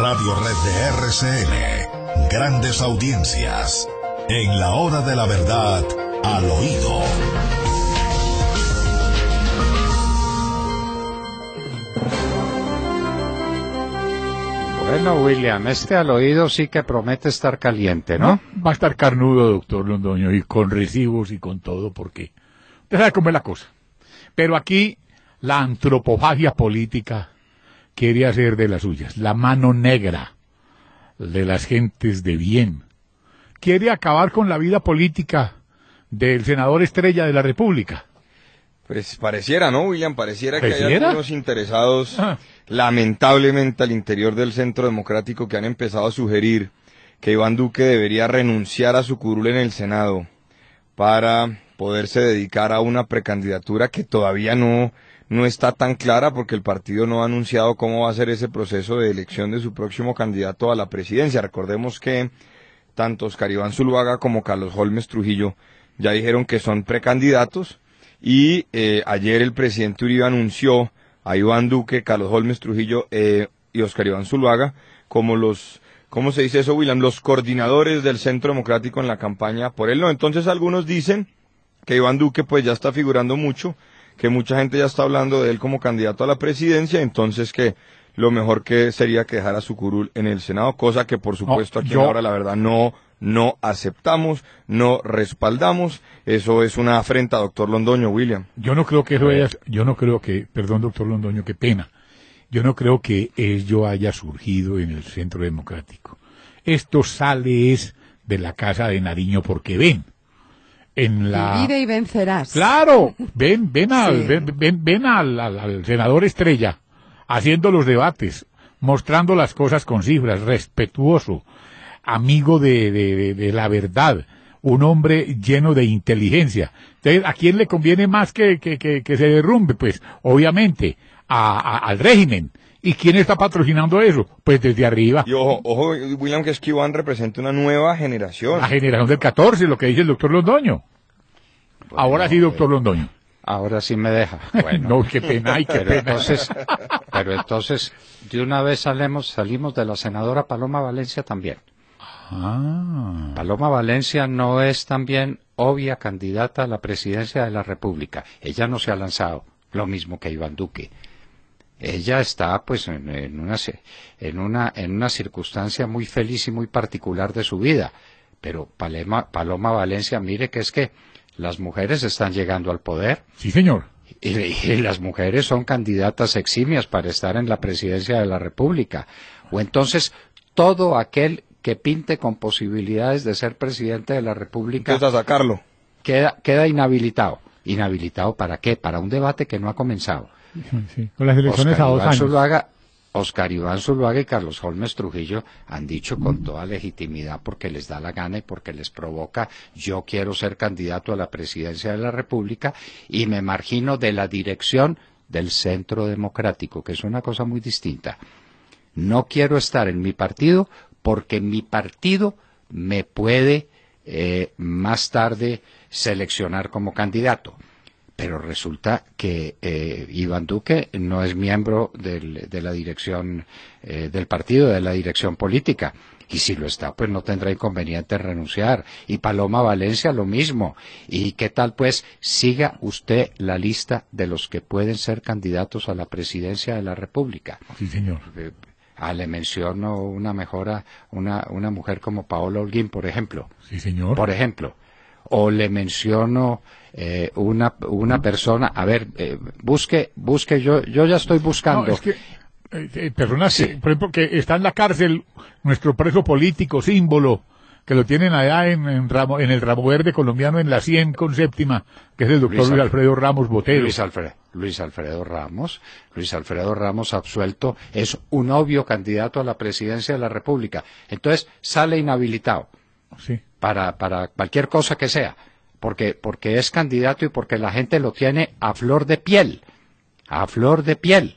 Radio Red de RCN. Grandes audiencias. En la hora de la verdad, al oído. Bueno, William, este al oído sí que promete estar caliente, ¿no? va a estar carnudo, doctor Londoño, y con recibos y con todo, porque... Deja de comer la cosa. Pero aquí, la antropofagia política quiere hacer de las suyas, la mano negra de las gentes de bien. Quiere acabar con la vida política del senador estrella de la República. Pues pareciera, ¿no, William? Pareciera, que hay algunos interesados, ah. lamentablemente, al interior del Centro Democrático que han empezado a sugerir que Iván Duque debería renunciar a su curul en el Senado para poderse dedicar a una precandidatura que todavía no no está tan clara porque el partido no ha anunciado cómo va a ser ese proceso de elección de su próximo candidato a la presidencia. Recordemos que tanto Oscar Iván Zuluaga como Carlos Holmes Trujillo ya dijeron que son precandidatos y eh, ayer el presidente Uribe anunció a Iván Duque, Carlos Holmes Trujillo eh, y Oscar Iván Zuluaga como los ¿cómo se dice eso, William? Los coordinadores del Centro Democrático en la campaña por él no. Entonces algunos dicen que Iván Duque pues ya está figurando mucho que mucha gente ya está hablando de él como candidato a la presidencia, entonces que lo mejor que sería que dejara su curul en el Senado, cosa que por supuesto aquí ahora la verdad no no aceptamos, no respaldamos. Eso es una afrenta, doctor Londoño, William. Yo no creo que eso haya, yo no creo que, perdón, doctor Londoño, qué pena. Yo no creo que ello haya surgido en el Centro Democrático. Esto sale es de la Casa de Nariño porque ven en la... y vencerás. Claro, ven, ven, al, ven, ven, al, al, senador Estrella haciendo los debates, mostrando las cosas con cifras, respetuoso, amigo de, de, la verdad, un hombre lleno de inteligencia. ¿a quién le conviene más que, que, se derrumbe? Pues, obviamente, a, al régimen. ¿Y quién está patrocinando eso? Pues desde arriba. Y ojo, ojo William, que es que Iván representa una nueva generación. La generación del 14, lo que dice el doctor Londoño. Ahora sí, doctor Londoño. Ahora sí me deja. Bueno, no, qué pena, pero Entonces, pero entonces, de una vez salimos, salimos de la senadora Paloma Valencia también. Ah. Paloma Valencia no es también obvia candidata a la presidencia de la República. Ella no se ha lanzado, lo mismo que Iván Duque. Ella está, pues, en, en una, en, una, en una circunstancia muy feliz y muy particular de su vida. Pero Paloma, Paloma Valencia, mire que es que las mujeres están llegando al poder. Sí, señor. Y, las mujeres son candidatas eximias para estar en la presidencia de la República. O entonces, todo aquel que pinte con posibilidades de ser presidente de la República... Queda, inhabilitado. ¿Inhabilitado para qué? Para un debate que no ha comenzado. Con las elecciones a dos Oscar Iván Zuluaga y Carlos Holmes Trujillo han dicho con toda legitimidad porque les da la gana y porque les provoca yo quiero ser candidato a la presidencia de la República y me margino de la dirección del centro democrático, que es una cosa muy distinta. No quiero estar en mi partido porque mi partido me puede eh, más tarde seleccionar como candidato pero resulta que eh, Iván Duque no es miembro del, de la dirección eh, del partido, de la dirección política. Y si lo está, pues no tendrá inconveniente renunciar. Y Paloma Valencia lo mismo. ¿Y qué tal, pues, siga usted la lista de los que pueden ser candidatos a la presidencia de la República? Sí, señor. Eh, ah, le menciono una mejora, una, una mujer como Paola Holguín, por ejemplo. Sí, señor. Por ejemplo o le menciono eh, una, mm. persona, a ver, eh, busque, busque, yo, yo ya estoy buscando. No, es eh, por ejemplo, que está en la cárcel nuestro preso político, símbolo, que lo tienen allá en, el ramo verde colombiano, en la 100 con séptima, que es el doctor Luis, Alfredo Ramos Botero. Luis Alfredo, Luis Alfredo Ramos, Luis Alfredo Ramos absuelto, es un obvio candidato a la presidencia de la República. Entonces, sale inhabilitado. Sí para, para cualquier cosa que sea, porque, porque es candidato y porque la gente lo tiene a flor de piel, a flor de piel.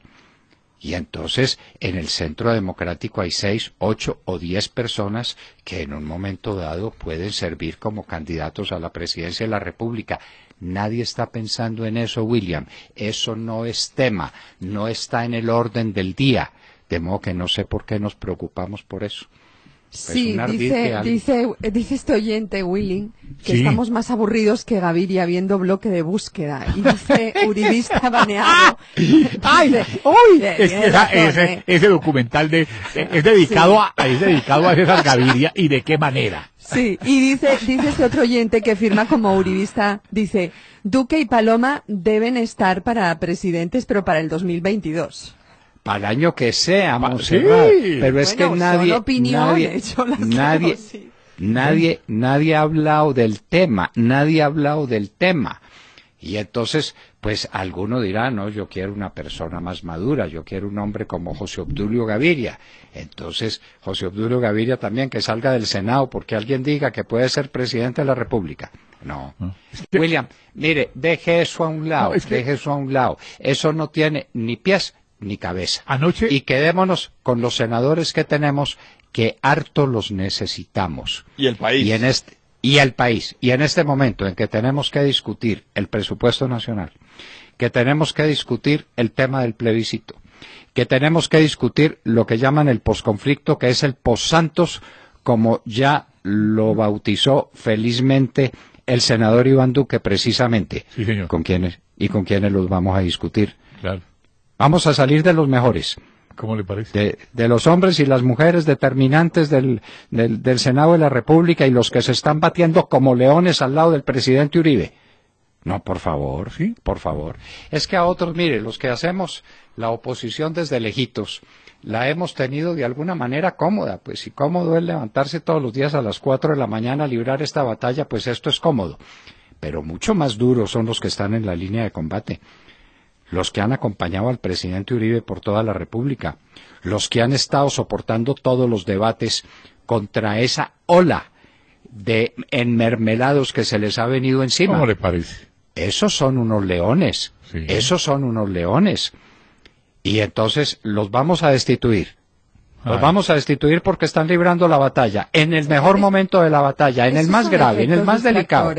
Y entonces en el centro democrático hay seis, ocho o diez personas que en un momento dado pueden servir como candidatos a la presidencia de la República. Nadie está pensando en eso, William. Eso no es tema, no está en el orden del día. De modo que no sé por qué nos preocupamos por eso. Sí, dice, dice, dice este oyente, Willing, que estamos más aburridos que Gaviria viendo bloque de búsqueda. Y dice Uribista baneado. ¡Ay! ese, documental de, es, dedicado a, es dedicado a César Gaviria y de qué manera. Sí, y dice, dice este otro oyente que firma como Uribista, dice, Duque y Paloma deben estar para presidentes, pero para el 2022 para el año que sea, Pero es que nadie, nadie, nadie, nadie, ha hablado del tema, nadie ha hablado del tema. Y entonces, pues alguno dirá, no, yo quiero una persona más madura, yo quiero un hombre como José Obdulio Gaviria. Entonces, José Obdulio Gaviria también que salga del Senado porque alguien diga que puede ser presidente de la República. No. Ah. William, mire, deje eso a un lado, deje eso a un lado. Eso no tiene ni pies ni cabeza. Anoche. Y quedémonos con los senadores que tenemos, que harto los necesitamos. Y el país. Y en este, y el país. Y en este momento en que tenemos que discutir el presupuesto nacional, que tenemos que discutir el tema del plebiscito, que tenemos que discutir lo que llaman el posconflicto, que es el Santos, como ya lo bautizó felizmente el senador Iván Duque, precisamente, con quienes y con quienes los vamos a discutir. Claro. Vamos a salir de los mejores. ¿Cómo le parece? De, los hombres y las mujeres determinantes del, del, Senado de la República y los que se están batiendo como leones al lado del presidente Uribe. No, por favor, ¿Sí? por favor. Es que a otros, mire, los que hacemos la oposición desde lejitos, la hemos tenido de alguna manera cómoda, pues si cómodo es levantarse todos los días a las 4 de la mañana a librar esta batalla, pues esto es cómodo. Pero mucho más duros son los que están en la línea de combate los que han acompañado al presidente Uribe por toda la República, los que han estado soportando todos los debates contra esa ola de enmermelados que se les ha venido encima. ¿Cómo le parece? Esos son unos leones, esos son unos leones. Y entonces los vamos a destituir. Los vamos a destituir porque están librando la batalla, en el mejor momento de la batalla, en el más grave, en el más delicado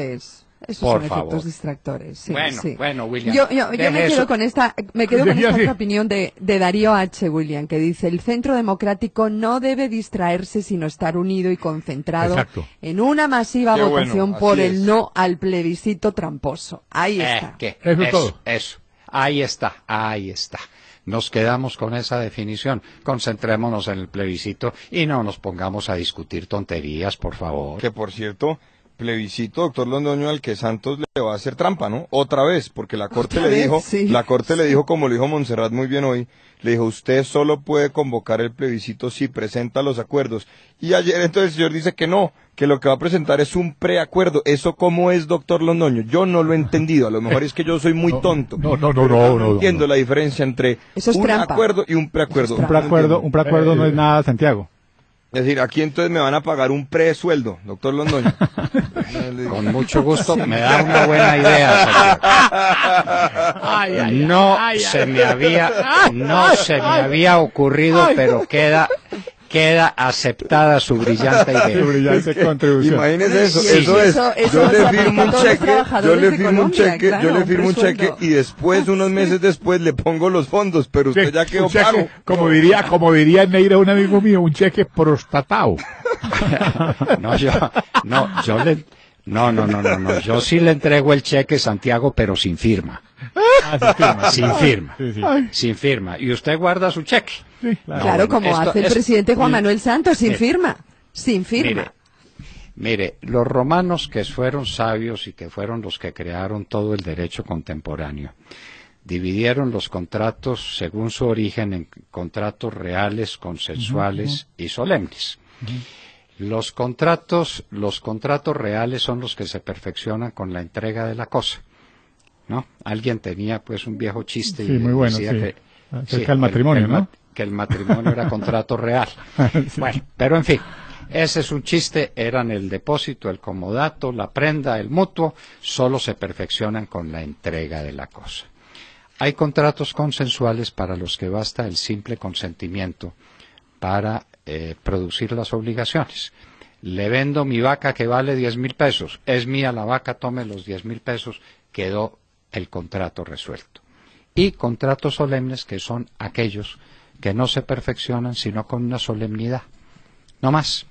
son efectos distractores. bueno, bueno, William. Yo, me, quedo con esta, me quedo con opinión de, Darío H. William, que dice, el centro democrático no debe distraerse sino estar unido y concentrado en una masiva votación por el no al plebiscito tramposo. Ahí eh, está. ¿qué? Eso, eso, eso. Ahí está, ahí está nos quedamos con esa definición. Concentrémonos en el plebiscito y no nos pongamos a discutir tonterías, por favor. Que por cierto, plebiscito, doctor Londoño, al que Santos le va a hacer trampa, ¿no? Otra vez, porque la Corte le dijo, la Corte le dijo, como lo dijo Montserrat muy bien hoy, le dijo, usted solo puede convocar el plebiscito si presenta los acuerdos. Y ayer entonces el señor dice que no, que lo que va a presentar es un preacuerdo. ¿Eso cómo es, doctor Londoño? Yo no lo he entendido. A lo mejor es que yo soy muy tonto. No, no, no, no. No, entiendo la diferencia entre un acuerdo y un preacuerdo. un preacuerdo. Un preacuerdo no es nada, Santiago. Es decir, aquí entonces me van a pagar un pre-sueldo, doctor Londoño. Con mucho gusto, me da una buena idea. no se me había, no se me había ocurrido, pero queda queda aceptada su brillante idea. Su brillante contribución. Imagínese eso, eso, es. yo, le firmo un cheque, yo le firmo un cheque, yo le firmo un cheque y después, unos meses después, le pongo los fondos, pero usted ya quedó cheque, Como diría, como diría Neira, un amigo mío, un cheque prostatado. no, yo, no, yo le no, no, no, no, no. Yo sí le entrego el cheque, Santiago, pero sin firma. Ah, sin firma. Sin firma. Sin firma. Y usted guarda su cheque. claro, como hace el presidente Juan Manuel Santos, sin firma. Sin firma. Mire, los romanos que fueron sabios y que fueron los que crearon todo el derecho contemporáneo, dividieron los contratos según su origen en contratos reales, consensuales y solemnes. Los contratos, los contratos reales son los que se perfeccionan con la entrega de la cosa. ¿No? Alguien tenía pues un viejo chiste y decía que, el matrimonio, que el matrimonio era contrato real. Ah, bueno, pero en fin, ese es un chiste, eran el depósito, el comodato, la prenda, el mutuo, solo se perfeccionan con la entrega de la cosa. Hay contratos consensuales para los que basta el simple consentimiento para eh, producir las obligaciones. Le vendo mi vaca que vale diez mil pesos. Es mía la vaca, tome los diez mil pesos. Quedó el contrato resuelto. Y contratos solemnes que son aquellos que no se perfeccionan sino con una solemnidad. No más.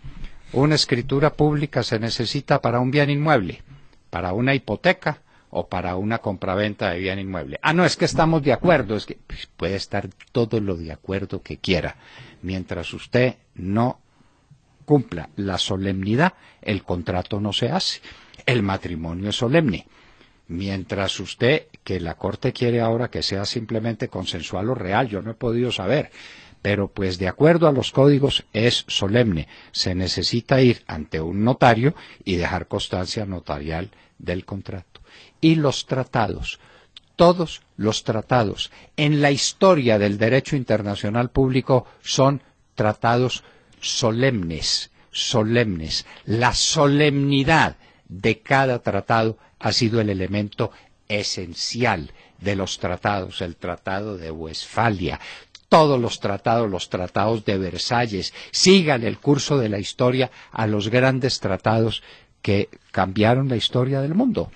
Una escritura pública se necesita para un bien inmueble, para una hipoteca o para una compraventa de bien inmueble. Ah, no, es que estamos de acuerdo, es que pues, puede estar todo lo de acuerdo que quiera Mientras usted no cumpla la solemnidad, el contrato no se hace. El matrimonio es solemne. Mientras usted, que la Corte quiere ahora que sea simplemente consensual o real, yo no he podido saber, pero pues de acuerdo a los códigos es solemne. Se necesita ir ante un notario y dejar constancia notarial del contrato. Y los tratados todos los tratados en la historia del derecho internacional público son tratados solemnes, solemnes. La solemnidad de cada tratado ha sido el elemento esencial de los tratados, el Tratado de Westfalia, todos los tratados, los tratados de Versalles, sigan el curso de la historia a los grandes tratados que cambiaron la historia del mundo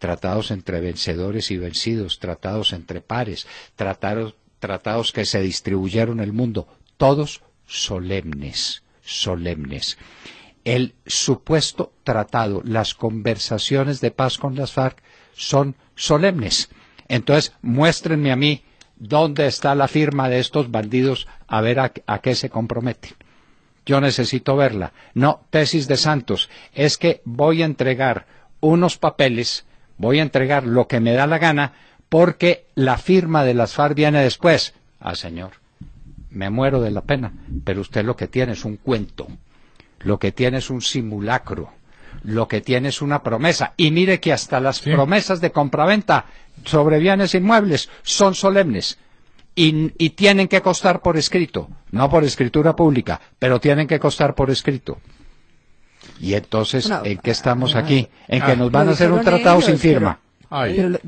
tratados entre vencedores y vencidos, tratados entre pares, tratados, que se distribuyeron en el mundo, todos solemnes, solemnes. El supuesto tratado, las conversaciones de paz con las FARC son solemnes. Entonces, muéstrenme a mí dónde está la firma de estos bandidos a ver a qué se comprometen. Yo necesito verla. No, tesis de Santos, es que voy a entregar unos papeles voy a entregar lo que me da la gana porque la firma de las FARC viene después. Ah, señor, me muero de la pena, pero usted lo que tiene es un cuento, lo que tiene es un simulacro, lo que tiene es una promesa. Y mire que hasta las promesas de compraventa sobre bienes inmuebles son solemnes. y tienen que costar por escrito, no por escritura pública, pero tienen que costar por escrito. Y entonces, ¿en qué estamos ah, aquí? En que ah. nos van a hacer un tratado sin firma. Pero,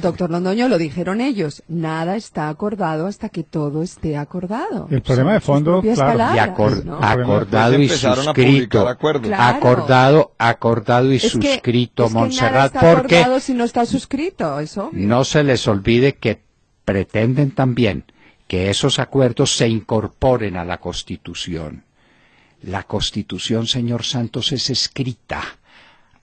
doctor, Londoño, lo dijeron ellos, nada está acordado hasta que todo esté acordado. El problema de fondo, claro. acordado y suscrito. Acordado, acordado y suscrito, Montserrat, si no está suscrito, No se les olvide que pretenden también que esos acuerdos se incorporen a la Constitución. La Constitución, señor Santos, es escrita.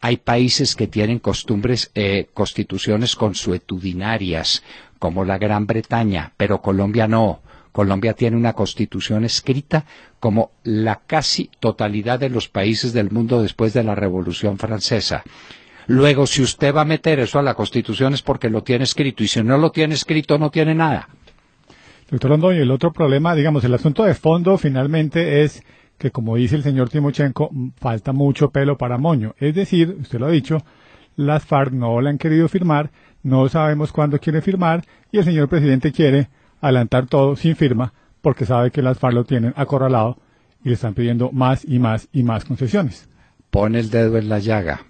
Hay países que tienen costumbres, eh, constituciones consuetudinarias, como la Gran Bretaña, pero Colombia no. Colombia tiene una constitución escrita como la casi totalidad de los países del mundo después de la Revolución Francesa. Luego, si usted va a meter eso a la Constitución es porque lo tiene escrito, y si no lo tiene escrito, no tiene nada. Doctor Londoño, el otro problema, digamos, el asunto de fondo finalmente es que como dice el señor Timochenko, falta mucho pelo para moño. Es decir, usted lo ha dicho, las FARC no le han querido firmar, no sabemos cuándo quiere firmar y el señor presidente quiere adelantar todo sin firma porque sabe que las FARC lo tienen acorralado y le están pidiendo más y más y más concesiones. Pone el dedo en la llaga.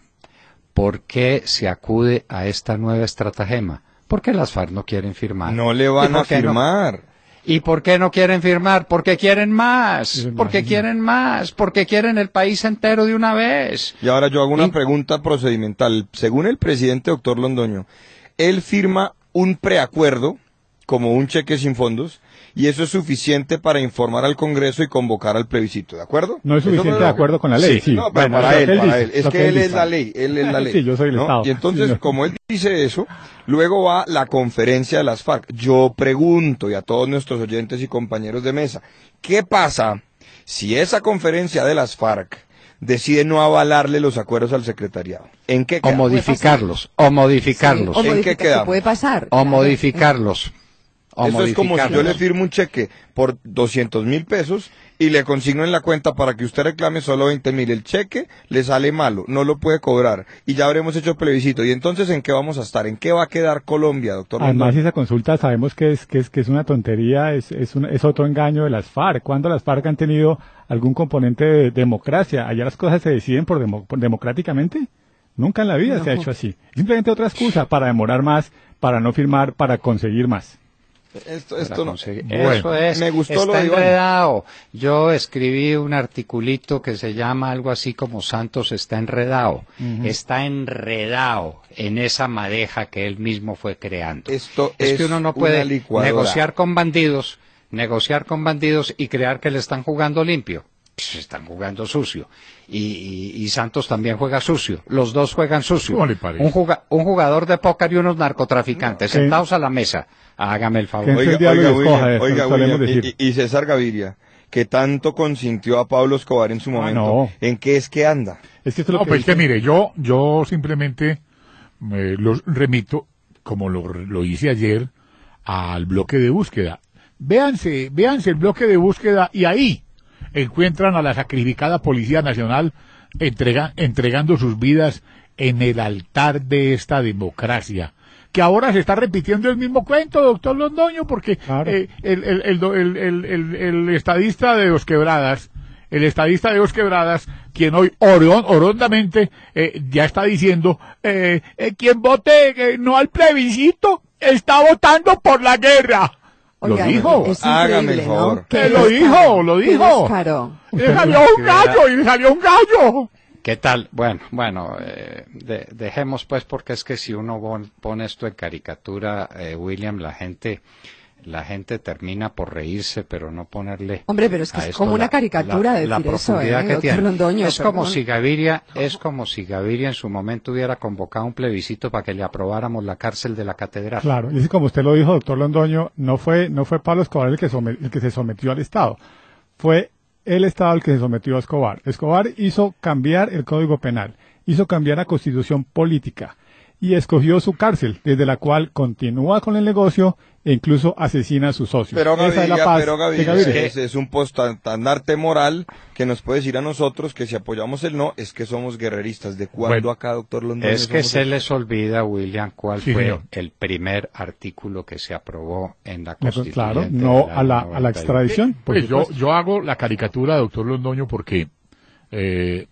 ¿Por qué se acude a esta nueva estratagema? Porque las FARC no quieren firmar. No le van a firmar. ¿Y por qué no quieren firmar? Porque quieren más, porque quieren más, porque quieren el país entero de una vez. Y ahora yo hago una pregunta procedimental. Según el presidente doctor Londoño, él firma un preacuerdo, como un cheque sin fondos, y eso es suficiente para informar al Congreso y convocar al plebiscito, ¿de acuerdo? No es suficiente de acuerdo con la ley, sí. No, para, él, para él, Es que, él, es la ley, él es la ley. Sí, yo soy el Estado. Y entonces, como él dice eso, luego va la conferencia de las FARC. Yo pregunto, y a todos nuestros oyentes y compañeros de mesa, ¿qué pasa si esa conferencia de las FARC decide no avalarle los acuerdos al secretariado. ¿En qué queda? O modificarlos, o modificarlos. ¿En qué queda? Puede pasar. O modificarlos. Eso es como si yo le firmo un cheque por 200 mil pesos y le consigno en la cuenta para que usted reclame solo 20 mil. El cheque le sale malo, no lo puede cobrar y ya habremos hecho plebiscito. ¿Y entonces en qué vamos a estar? ¿En qué va a quedar Colombia, doctor? Además, esa consulta sabemos que es, que es, que es una tontería, es, es, es otro engaño de las FARC. ¿Cuándo las FARC han tenido algún componente de democracia? ¿Allá las cosas se deciden por, democráticamente? Nunca en la vida se ha hecho así. Simplemente otra excusa para demorar más, para no firmar, para conseguir más. Esto, no. Eso es. está enredado. Yo escribí un articulito que se llama algo así como Santos está enredado. Está enredado en esa madeja que él mismo fue creando. Esto es, es que uno no puede negociar con bandidos, negociar con bandidos y crear que le están jugando limpio se pues, están jugando sucio. Y, Santos también juega sucio. Los dos juegan sucio. un, un, jugador de póker y unos narcotraficantes. sentados a la mesa. Hágame el favor. Este oiga, Y, César Gaviria, que tanto consintió a Pablo Escobar en su ah, momento. ¿En qué es que anda? Es que esto pues mire, yo, yo simplemente lo remito, como lo, lo hice ayer, al bloque de búsqueda. Véanse, véanse el bloque de búsqueda y ahí encuentran a la sacrificada Policía Nacional entregando sus vidas en el altar de esta democracia que ahora se está repitiendo el mismo cuento, doctor Londoño, porque eh, el, estadista de los quebradas, el estadista de los quebradas, quien hoy orondamente eh, ya está diciendo, eh, quien vote no al plebiscito está votando por la guerra lo dijo. Es Hágame el favor. Eh, lo dijo, lo dijo. Y salió un gallo y salió un gallo. ¿Qué tal? Bueno, bueno, eh, dejemos pues porque es que si uno pone esto en caricatura, eh, William, la gente la gente termina por reírse, pero no ponerle. Hombre, pero es que es como una caricatura de decir eso, es como si Gaviria, es como si Gaviria en su momento hubiera convocado un plebiscito para que le aprobáramos la cárcel de la catedral. Claro, y como usted lo dijo, doctor Londoño, no fue no fue Pablo Escobar el que, el que se sometió al Estado, fue el Estado el que se sometió a Escobar. Escobar hizo cambiar el Código Penal, hizo cambiar la Constitución política y escogió su cárcel, desde la cual continúa con el negocio e incluso asesina a sus socios. Pero Gaviria, es la paz un postandarte moral que nos puede decir a nosotros que si apoyamos el no, es que somos guerreristas. ¿De cuándo acá, doctor Londoño? Es que se les olvida, William, cuál fue el primer artículo que se aprobó en la Constitución. Claro, no a la, a la extradición. Pues yo, yo hago la caricatura, doctor Londoño, porque eh,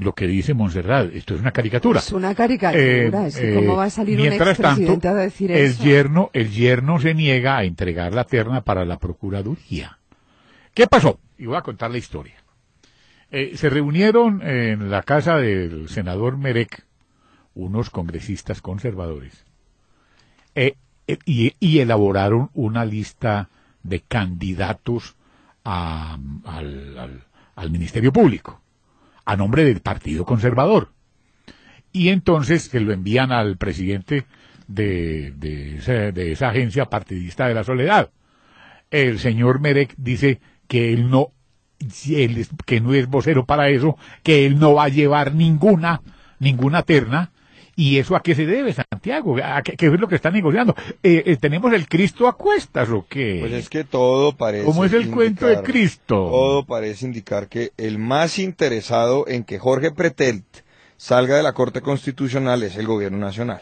lo que dice Monserrat, esto es una caricatura. Es una caricatura, eh, cómo eh, va a salir mientras tanto, a decir el eso? Yerno, el yerno se niega a entregar la terna para la Procuraduría. ¿Qué pasó? Y voy a contar la historia. se reunieron en la casa del senador Merec unos congresistas conservadores y, elaboraron una lista de candidatos a, al, al Ministerio Público, a nombre del Partido Conservador. Y entonces se lo envían al presidente de, de, esa, agencia partidista de la soledad. El señor Merek dice que él no es, que no es vocero para eso, que él no va a llevar ninguna, ninguna terna, ¿Y eso a qué se debe, Santiago? ¿A qué, es lo que están negociando? Eh, eh, ¿Tenemos el Cristo a cuestas o qué? Pues es que todo parece... ¿Cómo es el cuento de Cristo? Todo parece indicar que el más interesado en que Jorge Pretelt salga de la Corte Constitucional es el Gobierno Nacional.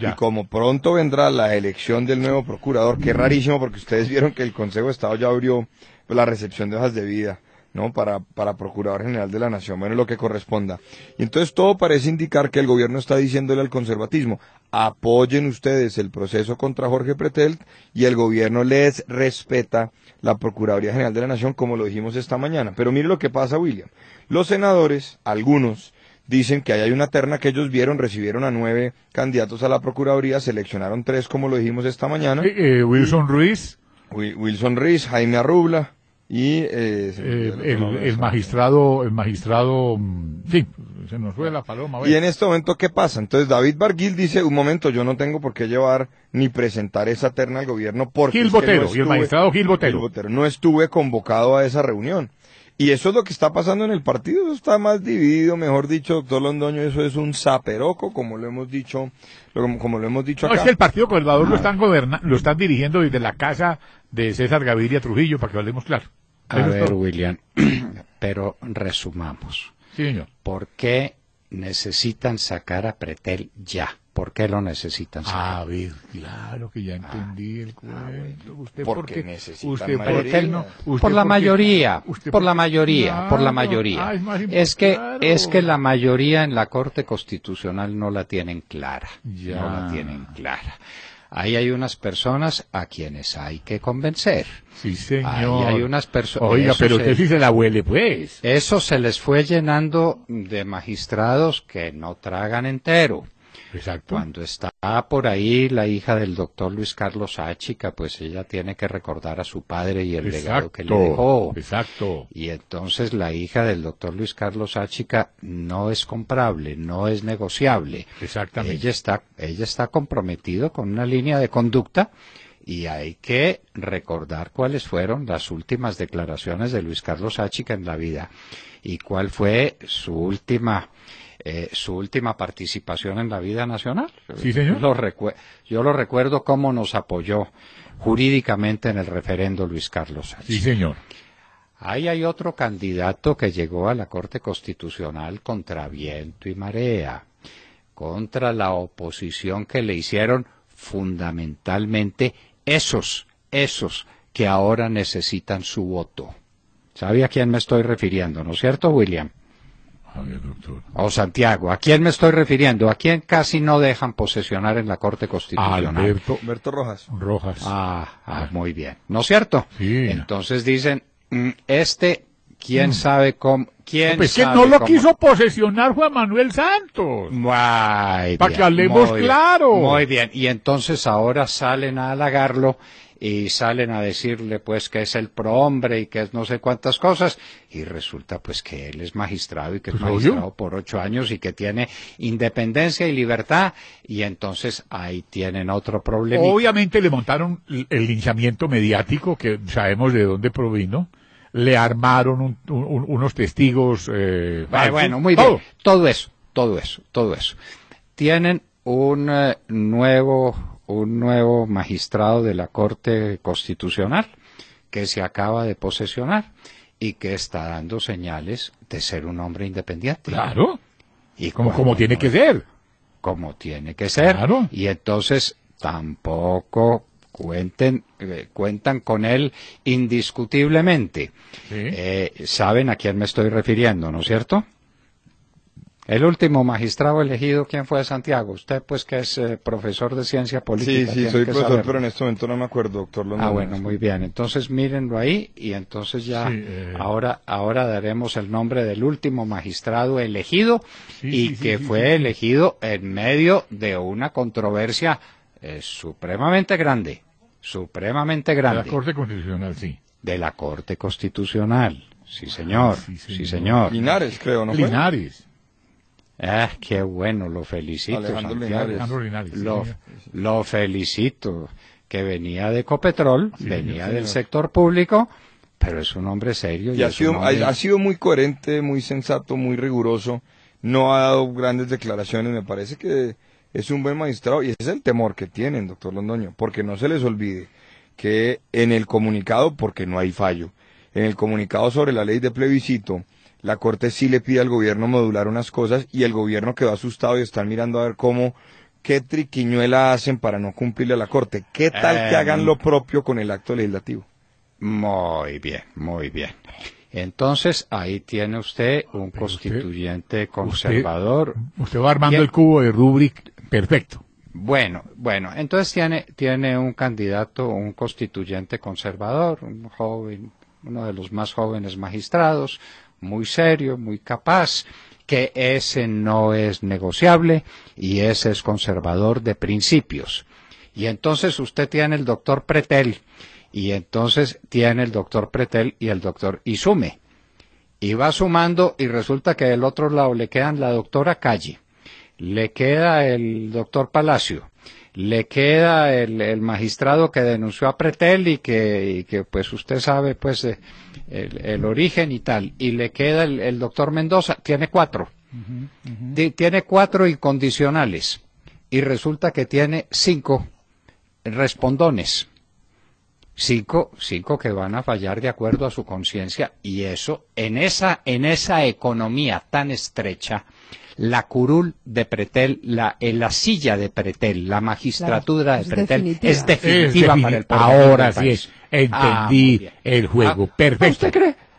Y como pronto vendrá la elección del nuevo procurador, que es rarísimo porque ustedes vieron que el Consejo de Estado ya abrió la recepción de hojas de vida ¿no? Para, para Procurador General de la Nación, bueno, lo que corresponda. Y entonces todo parece indicar que el gobierno está diciéndole al conservatismo, apoyen ustedes el proceso contra Jorge Pretel y el gobierno les respeta la Procuraduría General de la Nación, como lo dijimos esta mañana. Pero mire lo que pasa, William. Los senadores, algunos, dicen que ahí hay una terna que ellos vieron, recibieron a nueve candidatos a la Procuraduría, seleccionaron tres, como lo dijimos esta mañana. Eh, Wilson Ruiz. Wilson Ruiz, Jaime Arrubla y eh, eh, el, magistrado, el magistrado, sí, se nos fue la paloma. Y en este momento, ¿qué pasa? Entonces David Barguil dice, un momento, yo no tengo por qué llevar ni presentar esa terna al gobierno porque... Gil Botero, y el magistrado Gil Botero. No estuve convocado a esa reunión. Y eso es lo que está pasando en el partido, eso está más dividido, mejor dicho, doctor Londoño, eso es un zaperoco, como lo hemos dicho, como, lo hemos dicho No, es que el Partido Conservador lo están, lo están dirigiendo desde la casa de César Gaviria Trujillo, para que lo hablemos claro. A ver, William, pero resumamos. Sí, ¿Por qué necesitan sacar a Pretel ya? ¿Por qué lo necesitan sacar? A ah, claro que ya entendí ah, el ah, cuento. Usted qué necesitan por la mayoría, por la mayoría, por la mayoría. es, que es que la mayoría en la Corte Constitucional no la tienen clara. No la tienen clara. Ahí hay unas personas a quienes hay que convencer. Sí, señor. hay unas personas. Oiga, pero usted dice la huele, pues. Eso se les fue llenando de magistrados que no tragan entero. Cuando está por ahí la hija del doctor Luis Carlos Achica, pues ella tiene que recordar a su padre y el legado que le dejó. Exacto. Y entonces la hija del doctor Luis Carlos Achica no es comprable, no es negociable. Exactamente. Ella está, ella está comprometido con una línea de conducta y hay que recordar cuáles fueron las últimas declaraciones de Luis Carlos Achica en la vida y cuál fue su última eh, su última participación en la vida nacional. yo lo recuerdo cómo nos apoyó jurídicamente en el referendo Luis Carlos Sánchez. Ahí hay otro candidato que llegó a la Corte Constitucional contra viento y marea, contra la oposición que le hicieron fundamentalmente esos, esos que ahora necesitan su voto. ¿Sabe a quién me estoy refiriendo, no es cierto, William? O oh, Santiago, ¿a quién me estoy refiriendo? ¿A quién casi no dejan posesionar en la Corte Constitucional? Alberto, Alberto Rojas. Rojas. Ah, ah muy bien. ¿No es cierto? Sí. Entonces dicen, mm, este, quién mm. sabe cómo... ¿Quién pues que no lo quiso posesionar Juan Manuel Santos. Muy Para que hablemos claro. Muy bien. Y entonces ahora salen a halagarlo y salen a decirle pues que es el prohombre y que es no sé cuántas cosas y resulta pues que él es magistrado y que es pues, magistrado por ocho años y que tiene independencia y libertad y entonces ahí tienen otro problema. Obviamente le montaron el linchamiento mediático que sabemos de dónde provino le armaron unos testigos. Eh, eh, bueno, muy bien. Todo eso, todo eso, todo eso. Tienen un eh, nuevo un nuevo magistrado de la Corte Constitucional que se acaba de posesionar y que está dando señales de ser un hombre independiente. Claro. Y como, tiene que ser. Como tiene que ser. Y entonces tampoco eh, cuentan con él indiscutiblemente. Eh, Saben a quién me estoy refiriendo, ¿no es cierto? El último magistrado elegido, ¿quién fue Santiago? Usted, pues, que es eh, profesor de ciencia política. Sí, sí, soy profesor, pero en este momento no me acuerdo, doctor. ah, bueno, muy bien. Entonces, mírenlo ahí y entonces ya eh. ahora, ahora daremos el nombre del último magistrado elegido y que fue elegido en medio de una controversia eh, supremamente grande, supremamente grande. De la Corte Constitucional, sí. De la Corte Constitucional, sí, señor, sí, señor. Linares, creo, ¿no? Fue? Linares. Ah, qué bueno, lo felicito. Alejandro lo, felicito, que venía de Copetrol, venía del sector público, pero es un hombre serio. Y, ha, sido, ha sido muy coherente, muy sensato, muy riguroso, no ha dado grandes declaraciones, me parece que es un buen magistrado y ese es el temor que tienen, doctor Londoño, porque no se les olvide que en el comunicado, porque no hay fallo, en el comunicado sobre la ley de plebiscito, la Corte sí le pide al gobierno modular unas cosas y el gobierno quedó asustado y está mirando a ver cómo, qué triquiñuela hacen para no cumplirle a la Corte. ¿Qué tal que eh, hagan mm. lo propio con el acto legislativo? Muy bien, muy bien. Entonces, ahí tiene usted un constituyente conservador. Usted, va armando el, cubo de rubric perfecto. Bueno, bueno, entonces tiene, tiene un candidato, un constituyente conservador, un joven, uno de los más jóvenes magistrados, muy serio, muy capaz, que ese no es negociable y ese es conservador de principios. Y entonces usted tiene el doctor Pretel y entonces tiene el doctor Pretel y el doctor Isume. Y va sumando y resulta que del otro lado le quedan la doctora Calle, le queda el doctor Palacio, le queda el, magistrado que denunció a Pretel y que, pues usted sabe pues eh, el, origen y tal, y le queda el, doctor Mendoza, tiene cuatro, tiene cuatro incondicionales y resulta que tiene cinco respondones, cinco, cinco que van a fallar de acuerdo a su conciencia y eso en esa, en esa economía tan estrecha la curul de Pretel, la, eh, silla de Pretel, la magistratura de Pretel es definitiva para el Ahora sí ah, entendí el juego. Ah, Perfecto.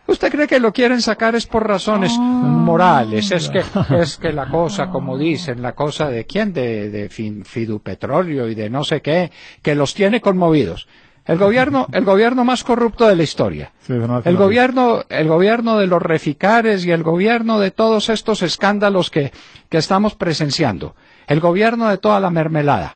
¿Usted cree? que lo quieren sacar es por razones ah. morales? Es que, es que la cosa, como dicen, la cosa de quién, de, de Fidupetróleo y de no sé qué, que los tiene conmovidos. El gobierno, el gobierno más corrupto de la historia. el gobierno, el gobierno de los reficares y el gobierno de todos estos escándalos que, estamos presenciando. El gobierno de toda la mermelada.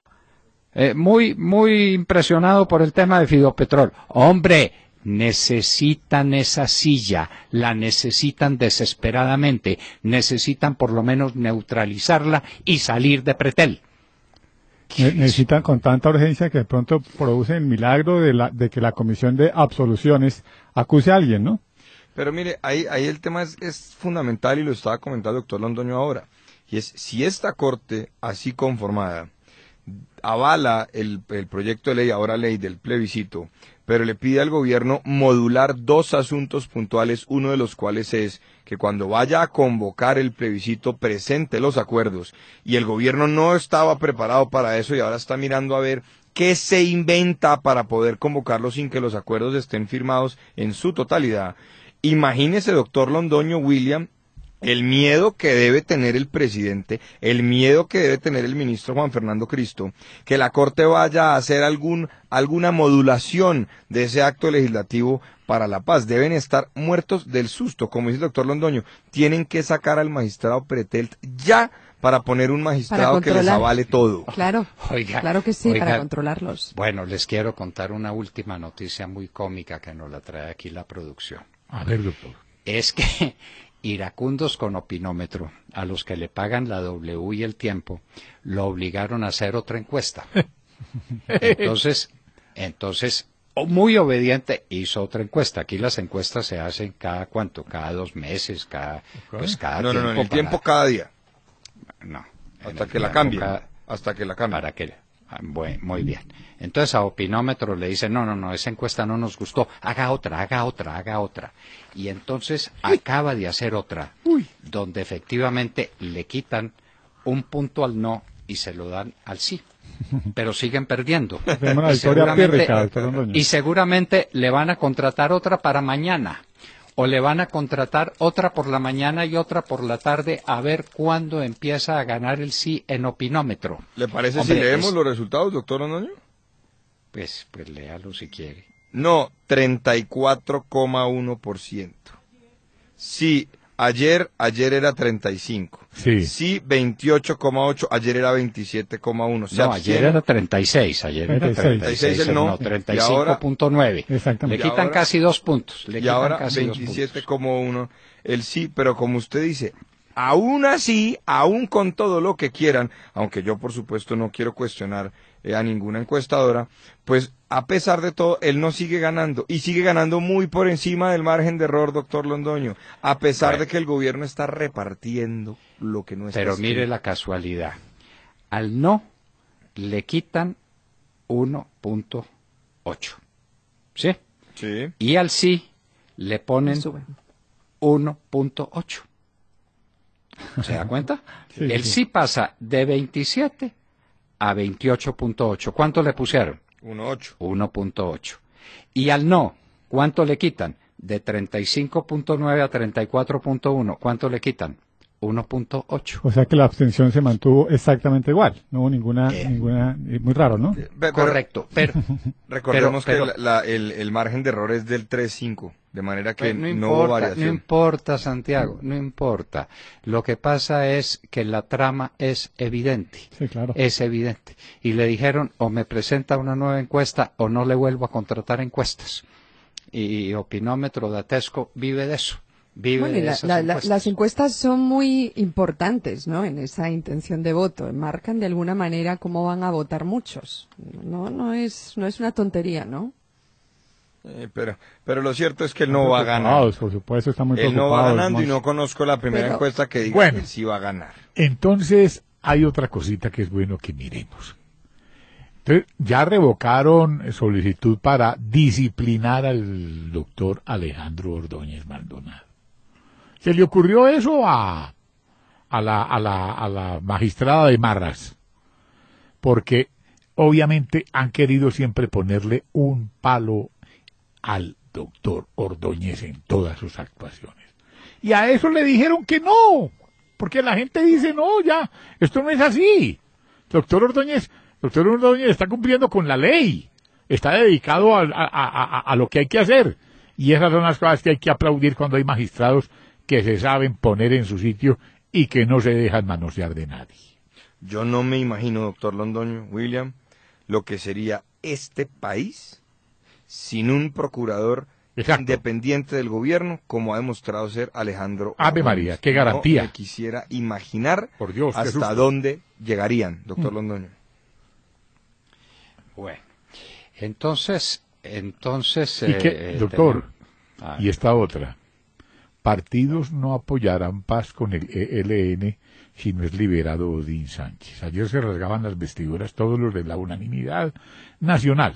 Eh, muy, muy impresionado por el tema de Fidopetrol. Hombre, necesitan esa silla, la necesitan desesperadamente, necesitan por lo menos neutralizarla y salir de Pretel necesitan con tanta urgencia que de pronto producen el milagro de, de que la comisión de absoluciones acuse a alguien, ¿no? Pero mire, ahí, ahí el tema es, fundamental y lo estaba comentando el doctor Londoño ahora. Y es, si esta corte así conformada avala el, el proyecto de ley, ahora ley del plebiscito, pero le pide al gobierno modular dos asuntos puntuales, uno de los cuales es que cuando vaya a convocar el plebiscito presente los acuerdos y el gobierno no estaba preparado para eso y ahora está mirando a ver qué se inventa para poder convocarlo sin que los acuerdos estén firmados en su totalidad. Imagínese, doctor Londoño William, el miedo que debe tener el presidente, el miedo que debe tener el ministro Juan Fernando Cristo, que la Corte vaya a hacer algún, alguna modulación de ese acto legislativo para la paz. Deben estar muertos del susto, como dice el doctor Londoño. Tienen que sacar al magistrado Pretelt ya para poner un magistrado que les avale todo. Claro, claro que sí, para controlarlos. Bueno, les quiero contar una última noticia muy cómica que nos la trae aquí la producción. A ver, doctor. Es que iracundos con opinómetro, a los que le pagan la W y el tiempo, lo obligaron a hacer otra encuesta. Entonces, entonces, muy obediente, hizo otra encuesta. Aquí las encuestas se hacen cada cuánto, cada dos meses, cada, pues cada tiempo. No, no, tiempo cada día. No. Hasta que la cambie. hasta que la cambie. Para que Ah, muy bien. Entonces a opinómetro le dice, no, no, no, esa encuesta no nos gustó, haga otra, haga otra, haga otra. Y entonces acaba de hacer otra, donde efectivamente le quitan un punto al no y se lo dan al sí. Pero siguen perdiendo. y seguramente le van a contratar otra para mañana o le van a contratar otra por la mañana y otra por la tarde a ver cuándo empieza a ganar el sí en opinómetro. ¿Le parece si leemos los resultados, doctor Anoño? Pues, pues léalo si quiere. No, 34,1%. Sí, Ayer, ayer era 35. Sí. Sí, 28,8. Ayer era 27,1. No, ayer era 36. Ayer era 36. no. no 35,9. Exactamente. Le quitan casi dos puntos. Le y ahora 27,1 el sí, pero como usted dice, aún así, aún con todo lo que quieran, aunque yo por supuesto no quiero cuestionar eh, a ninguna encuestadora, pues a pesar de todo, él no sigue ganando y sigue ganando muy por encima del margen de error, doctor Londoño, a pesar de que el gobierno está repartiendo lo que no es. Pero mire la casualidad. Al no le quitan 1.8. ¿Sí? Sí. Y al sí le ponen 1.8. ¿Se da cuenta? el sí pasa de 27 a 28.8. ¿Cuánto le pusieron? 1.8. Y al no, ¿cuánto le quitan? De 35.9 a 34.1, ¿cuánto le quitan? 1.8. O sea que la abstención se mantuvo exactamente igual. No hubo ninguna, eh. Eh, muy raro, ¿no? Eh, Correcto. Pero, recordemos que el, margen de error es del 3.5, de manera que pues no, hubo variación. No importa, Santiago, no importa. Lo que pasa es que la trama es evidente. claro. Es evidente. Y le dijeron, o me presenta una nueva encuesta o no le vuelvo a contratar encuestas. Y opinómetro datesco vive de eso las encuestas son muy importantes, ¿no? En esa intención de voto, marcan de alguna manera cómo van a votar muchos. No, no es, no es una tontería, ¿no? Eh, pero, pero lo cierto es que no va a ganar. Por supuesto, está muy Él no va ganando y no conozco la primera encuesta que diga que sí va a ganar. Entonces, hay otra cosita que es bueno que miremos. ya revocaron solicitud para disciplinar al doctor Alejandro Ordóñez Maldonado que le ocurrió eso a, a, la, a, la, magistrada de Marras. Porque obviamente han querido siempre ponerle un palo al doctor Ordóñez en todas sus actuaciones. Y a eso le dijeron que no, porque la gente dice, no, ya, esto no es así. Doctor Ordóñez, doctor Ordóñez está cumpliendo con la ley, está dedicado a, a lo que hay que hacer. Y esas son las cosas que hay que aplaudir cuando hay magistrados que se saben poner en su sitio y que no se dejan manosear de nadie. Yo no me imagino, doctor Londoño, William, lo que sería este país sin un procurador independiente del gobierno, como ha demostrado ser Alejandro. Ave María, qué garantía. quisiera imaginar hasta dónde llegarían, doctor mm. Londoño. Bueno, entonces, entonces. Eh, doctor, y esta otra partidos no apoyarán paz con el ELN si no es liberado Odín Sánchez. Ayer se rasgaban las vestiduras todos los de la unanimidad nacional.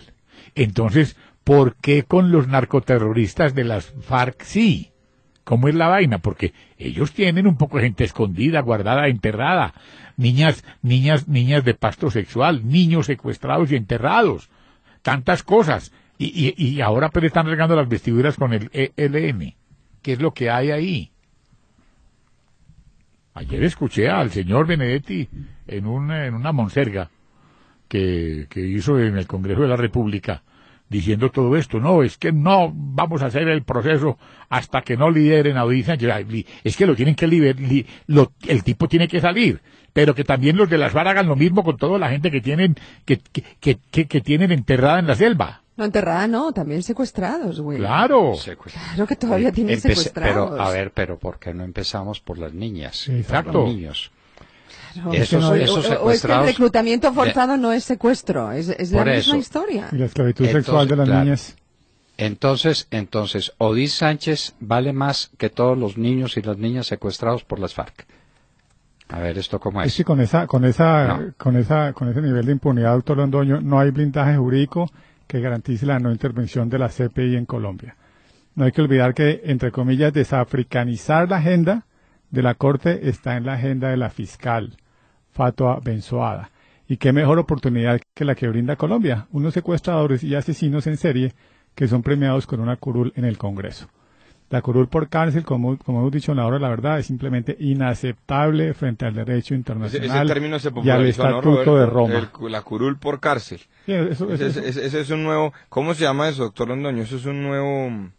Entonces, ¿por qué con los narcoterroristas de las FARC sí? ¿Cómo es la vaina? Porque ellos tienen un poco de gente escondida, guardada, enterrada. Niñas, niñas, niñas de pasto sexual, niños secuestrados y enterrados. Tantas cosas. Y, y, y ahora están regando las vestiduras con el ELN. ¿Qué es lo que hay ahí? Ayer escuché al señor Benedetti en una, en una monserga que, hizo en el Congreso de la República diciendo todo esto. No, es que no vamos a hacer el proceso hasta que no lideren a Es que lo tienen que liberar, el tipo tiene que salir. Pero que también los de las varas hagan lo mismo con toda la gente que tienen, que tienen enterrada en la selva enterrada, no, también secuestrados, güey. Claro. Claro que todavía tienen secuestrados. Pero, a ver, pero ¿por qué no empezamos por las niñas? Exacto. o, es que el reclutamiento forzado no es secuestro, es, es la misma historia. Y la esclavitud entonces, sexual de las niñas. Entonces, entonces, Odis Sánchez vale más que todos los niños y las niñas secuestrados por las FARC. A ver, ¿esto cómo es? Es sí, con esa, con esa, con esa, con ese nivel de impunidad, doctor no hay blindaje jurídico que garantice la no intervención de la CPI en Colombia. No hay que olvidar que, entre comillas, desafricanizar la agenda de la Corte está en la agenda de la fiscal Fatua Benzoada. Y qué mejor oportunidad que la que brinda Colombia, unos secuestradores y asesinos en serie que son premiados con una curul en el Congreso. La curul por cárcel, como, como hemos dicho en la hora la verdad, es simplemente inaceptable frente al derecho internacional y al Estatuto de Roma. la curul por cárcel. eso, ese, es un nuevo, ¿cómo se llama eso, doctor Londoño? Eso es un nuevo...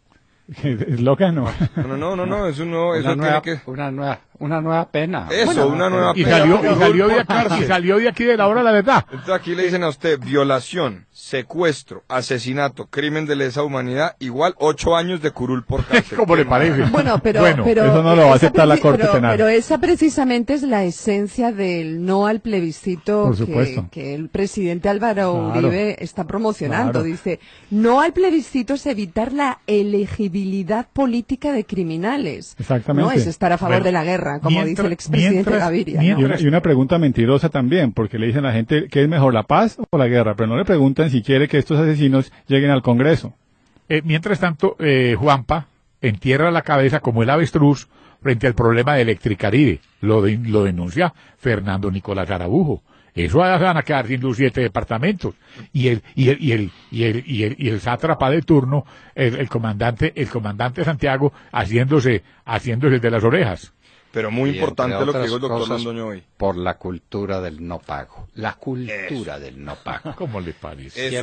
¿Es loca no? No, no, no, no, es un nuevo... una nueva una nueva pena. Eso, una nueva pena. Salió, y salió, de aquí, salió de aquí de la hora la verdad. Entonces aquí le dicen a usted violación, secuestro, asesinato, crimen de lesa humanidad, igual ocho años de curul por cárcel. Como le parece. Bueno, pero, eso no lo va a aceptar la Corte Penal. Pero esa precisamente es la esencia del no al plebiscito que, el presidente Álvaro Uribe está promocionando. Dice, no al plebiscito es evitar la elegibilidad política de criminales. Exactamente. No es estar a favor de la guerra como dice el expresidente Gaviria. Y, una, pregunta mentirosa también, porque le dicen a la gente que es mejor la paz o la guerra, pero no le preguntan si quiere que estos asesinos lleguen al Congreso. Eh, mientras tanto, eh, Juanpa entierra la cabeza como el avestruz frente al problema de Electricaribe. Lo, lo denuncia Fernando Nicolás Garabujo, Eso van a quedar sin los siete departamentos. Y el, y el, y el, y el, y el, y sátrapa de turno, el, comandante, el comandante Santiago, haciéndose, haciéndose de las orejas. Pero muy importante lo que dijo el doctor hoy. Por la cultura del no pago. La cultura del no pago. ¿Cómo le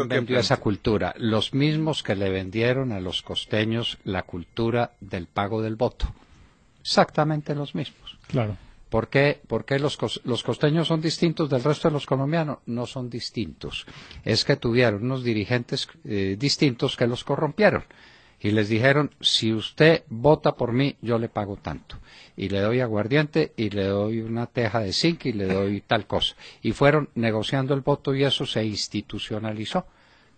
vendió esa cultura? Los mismos que le vendieron a los costeños la cultura del pago del voto. Exactamente los mismos. Claro. ¿Por qué, los, costeños son distintos del resto de los colombianos? No son distintos. Es que tuvieron unos dirigentes eh, distintos que los corrompieron y les dijeron, si usted vota por mí, yo le pago tanto. Y le doy aguardiente y le doy una teja de zinc y le doy tal cosa. Y fueron negociando el voto y eso se institucionalizó.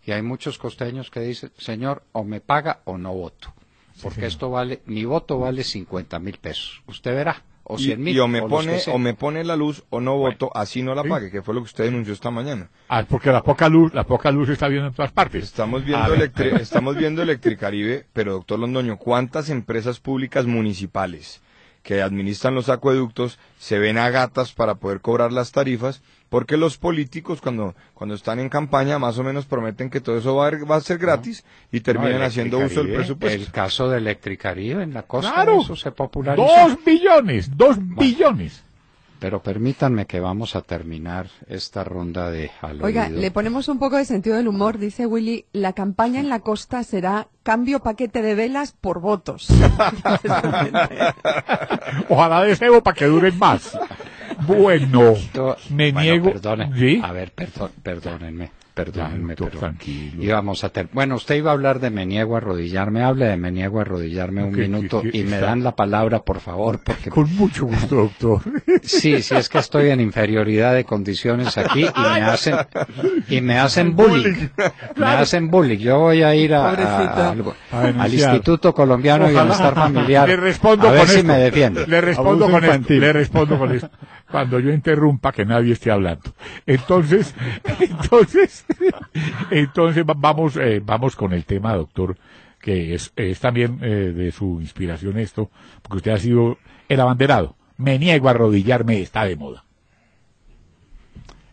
Y hay muchos costeños que dicen, señor, o me paga o no voto. Porque esto vale, mi voto vale cincuenta mil pesos. Usted verá o o, me pone, o me pone la luz o no voto, así no la pague, que fue lo que usted denunció esta mañana. Ah, porque la poca luz, la poca luz está viendo en todas partes. Estamos ah, viendo, electri estamos viendo Electricaribe, pero doctor Londoño, ¿cuántas empresas públicas municipales que administran los acueductos se ven a gatas para poder cobrar las tarifas porque los políticos cuando, cuando están en campaña más o menos prometen que todo eso va a, ser gratis y terminan haciendo uso del presupuesto. El caso de Electricaribe en la costa, se popularizó. Dos billones, dos billones. Pero permítanme que vamos a terminar esta ronda de Oiga, le ponemos un poco de sentido del humor, dice Willy. La campaña en la costa será cambio paquete de velas por votos. Ojalá de cebo para que duren más. Bueno, me niego. A ver, perdónenme. Perdónenme, tranquilo. a Bueno, usted iba a hablar de me niego a arrodillarme. Hable de me niego a arrodillarme un minuto y me dan la palabra, por favor. porque Con mucho gusto, doctor. sí, sí, es que estoy en inferioridad de condiciones aquí y me hacen, y me hacen bullying. Me hacen bullying. Yo voy a ir al Instituto Colombiano de Bienestar Familiar. Le respondo a ver si me defiende. Le respondo con Le respondo con esto. cuando yo interrumpa que nadie esté hablando. Entonces, entonces, entonces vamos, eh, vamos con el tema, doctor, que es, también eh, de su inspiración esto, porque usted ha sido el abanderado. Me niego a arrodillarme, está de moda.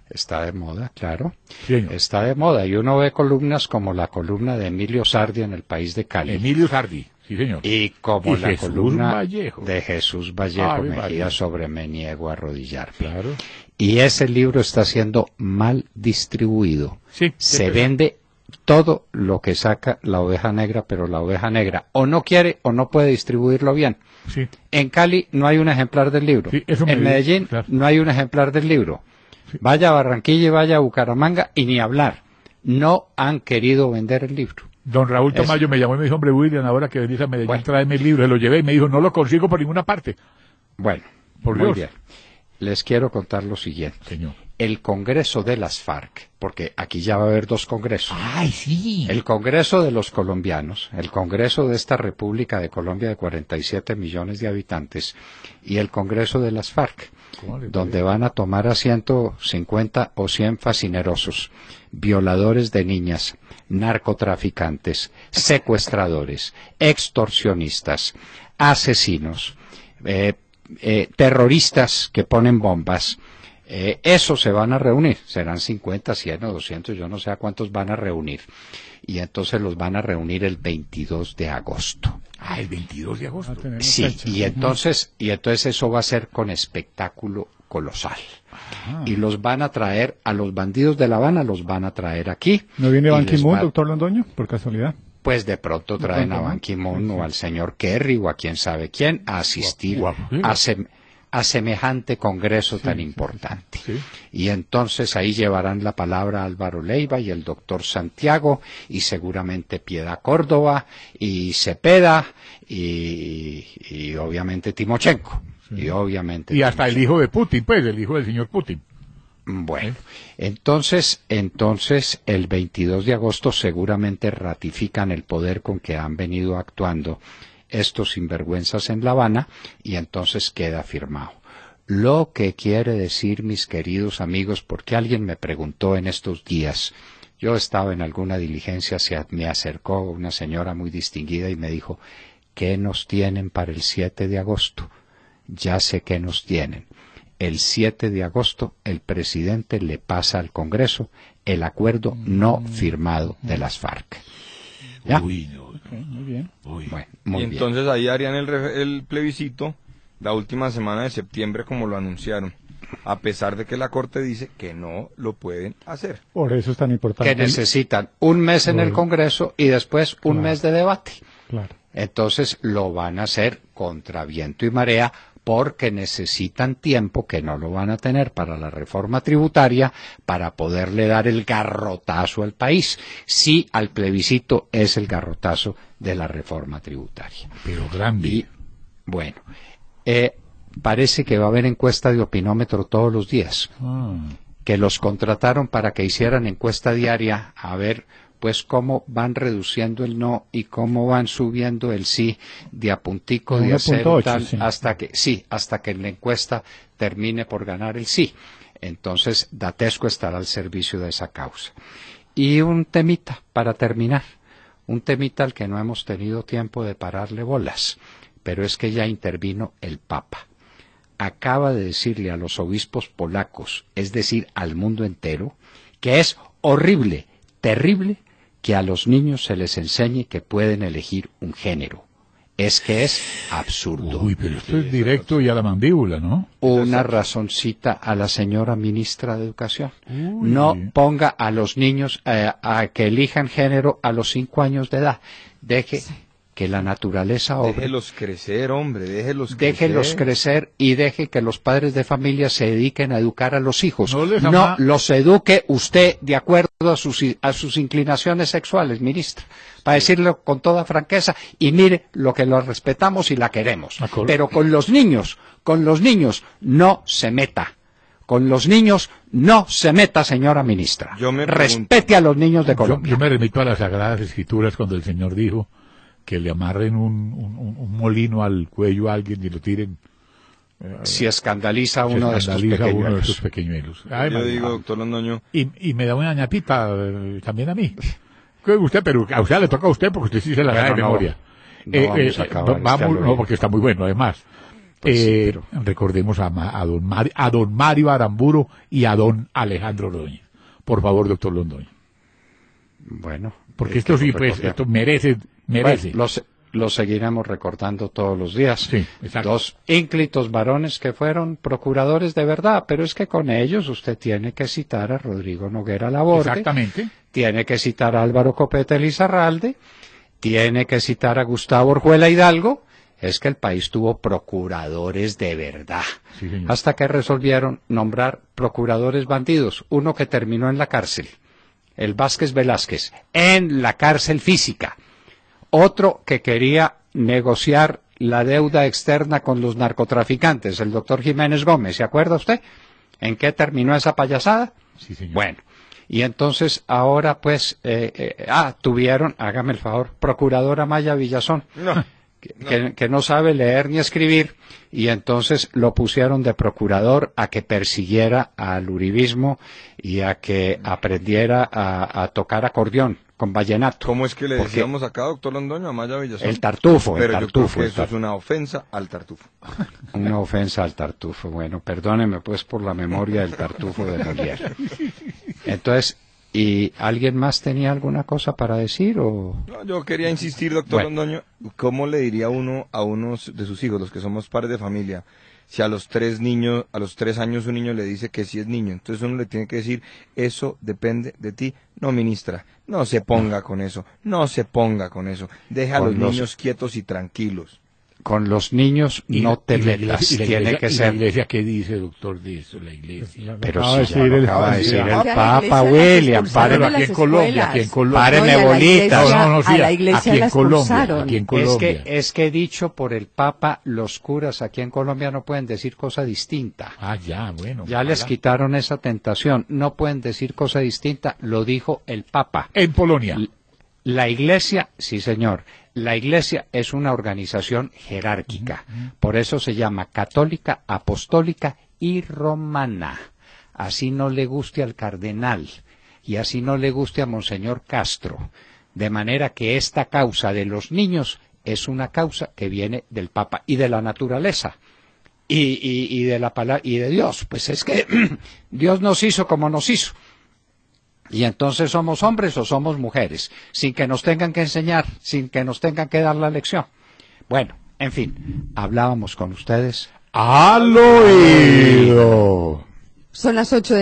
Está de moda, claro. está de moda. Y uno ve columnas como la columna de Emilio Sardi en el país de Cali. Emilio Sardi. Y como la columna de Jesús Vallejo me guía sobre me niego a arrodillarme. Claro. Y ese libro está siendo mal distribuido. Se vende todo lo que saca la oveja negra, pero la oveja negra o no quiere o no puede distribuirlo bien. En Cali no hay un ejemplar del libro. en Medellín no hay un ejemplar del libro. Vaya a Barranquilla vaya a Bucaramanga y ni hablar. No han querido vender el libro. Don Raúl Tamayo me llamó y me dijo, hombre, William, ahora que venís a Medellín, tráeme el libro. Se lo llevé y me dijo, no lo consigo por ninguna parte. Bueno, por Les quiero contar lo siguiente. El Congreso de las FARC, porque aquí ya va a haber dos congresos. ¡Ay, sí! El Congreso de los colombianos, el Congreso de esta República de Colombia de 47 millones de habitantes y el Congreso de las FARC. Pues. donde van a tomar a 150 o 100 fascinerosos, violadores de niñas, narcotraficantes, secuestradores, extorsionistas, asesinos, eh, eh, terroristas que ponen bombas, eh, esos se van a reunir, serán 50, 100 o 200, yo no sé a cuántos van a reunir. Y entonces los van a reunir el 22 de agosto. Ah, el 22 de agosto. Ah, sí, y entonces, y entonces eso va a ser con espectáculo colosal. Ah. Y los van a traer, a los bandidos de La Habana los van a traer aquí. ¿No viene Ban Ki-moon, doctor Londoño, por casualidad? pues de pronto traen a Ban Ki-moon o al señor Kerry o a quien sabe quién a asistir, a, a semejante congreso tan importante. Y entonces ahí llevarán la palabra Álvaro Leiva y el doctor Santiago y seguramente Piedad Córdoba y Cepeda y, obviamente Timochenko. Y obviamente. Y hasta el hijo de Putin, pues, el hijo del señor Putin. Bueno, entonces, entonces el 22 de agosto seguramente ratifican el poder con que han venido actuando estos sinvergüenzas en La Habana y entonces queda firmado. Lo que quiere decir, mis queridos amigos, porque alguien me preguntó en estos días, yo estaba en alguna diligencia, se me acercó una señora muy distinguida y me dijo, ¿qué nos tienen para el 7 de agosto? Ya sé qué nos tienen. El 7 de agosto el presidente le pasa al Congreso el acuerdo no mm. firmado de las FARC. ¿Ya? muy bien. bueno, muy y entonces ahí harían el, plebiscito la última semana de septiembre como lo anunciaron a pesar de que la Corte dice que no lo pueden hacer. Por eso es tan importante. Que necesitan un mes en el Congreso y después un mes de debate. Claro. Entonces lo van a hacer contra viento y marea porque necesitan tiempo que no lo van a tener para la reforma tributaria para poderle dar el garrotazo al país. Sí, al plebiscito es el garrotazo de la reforma tributaria. Pero grande. bueno, eh, parece que va a haber encuesta de opinómetro todos los días. Ah. Que los contrataron para que hicieran encuesta diaria a ver pues cómo van reduciendo el no y cómo van subiendo el sí de apuntico de acero hasta que sí, hasta que la encuesta termine por ganar el sí. Entonces, Datesco estará al servicio de esa causa. Y un temita para terminar, un temita al que no hemos tenido tiempo de pararle bolas, pero es que ya intervino el Papa. Acaba de decirle a los obispos polacos, es decir, al mundo entero, que es horrible, terrible que a los niños se les enseñe que pueden elegir un género. Es que es absurdo. Uy, pero esto es directo y a la mandíbula, ¿no? Una razoncita a la señora ministra de Educación. No ponga a los niños eh, a que elijan género a los cinco años de edad. Deje que la naturaleza obre. Déjelos crecer, hombre, déjelos crecer. Déjelos crecer y deje que los padres de familia se dediquen a educar a los hijos. No, los eduque usted de acuerdo a sus, inclinaciones sexuales, ministra. Para decirlo con toda franqueza, y mire lo que lo respetamos y la queremos. Pero con los niños, con los niños, no se meta con los niños no se meta, señora ministra. Yo Respete a los niños de Colombia. yo, me remito a las Sagradas Escrituras cuando el Señor dijo, que le amarren un, un, molino al cuello a alguien y lo tiren. Eh, si escandaliza uno, de, sus pequeñuelos. digo, doctor Londoño. Y, me da una ñapita eh, también a mí. usted, pero a usted le toca a usted porque usted sí se la da de memoria. Eh, vamos, este no, porque está muy bueno, además. Pues recordemos a, don a don Mario Aramburo y a don Alejandro Londoño. Por favor, doctor Londoño. Bueno. Porque eh, esto sí, pues, esto merece, merece. lo seguiremos recortando todos los días. Dos ínclitos varones que fueron procuradores de verdad, pero es que con ellos usted tiene que citar a Rodrigo Noguera Laborde. Exactamente. Tiene que citar a Álvaro Copete Lizarralde, tiene que citar a Gustavo Orjuela Hidalgo. Es que el país tuvo procuradores de verdad. hasta que resolvieron nombrar procuradores bandidos, uno que terminó en la cárcel el Vázquez Velázquez, en la cárcel física. Otro que quería negociar la deuda externa con los narcotraficantes, el doctor Jiménez Gómez, ¿se acuerda usted? ¿En qué terminó esa payasada? Sí, señor. Bueno, y entonces ahora pues, eh, eh, ah, tuvieron, hágame el favor, procuradora Maya Villazón. No que, no. sabe leer ni escribir, y entonces lo pusieron de procurador a que persiguiera al uribismo y a que aprendiera a, tocar acordeón con vallenato. ¿Cómo es que le decíamos acá, doctor Londoño, Maya Villazón? El tartufo, el tartufo. Yo eso es una ofensa al tartufo. Una ofensa al tartufo. Bueno, perdóneme pues por la memoria del tartufo de Molière. Entonces, ¿Y alguien más tenía alguna cosa para decir? O... yo quería insistir, doctor Londoño, ¿cómo le diría uno a uno de sus hijos, los que somos padres de familia, si a los tres niños, a los tres años un niño le dice que sí es niño, entonces uno le tiene que decir, eso depende de ti, no ministra, no se ponga con eso, no se ponga con eso, deja a los niños quietos y tranquilos con los niños no te metas, tiene que ser. ¿La iglesia qué dice, doctor, de La iglesia. Pero acaba de decir el Papa William, aquí en Colombia, aquí en Colombia. bolitas. No, no, no, la iglesia aquí, en Colombia, Es que, es que dicho por el Papa, los curas aquí en Colombia no pueden decir cosa distinta. Ah, ya, bueno. Ya les quitaron esa tentación. No pueden decir cosa distinta, lo dijo el Papa. En Polonia. La iglesia, sí señor, la iglesia es una organización jerárquica, por eso se llama católica, apostólica y romana. Así no le guste al cardenal y así no le guste a Monseñor Castro. De manera que esta causa de los niños es una causa que viene del Papa y de la naturaleza. y de la y de Dios, pues es que Dios nos hizo como nos hizo. Y entonces somos hombres o somos mujeres, sin que nos tengan que enseñar, sin que nos tengan que dar la lección. Bueno, en fin, hablábamos con ustedes al Son las ocho de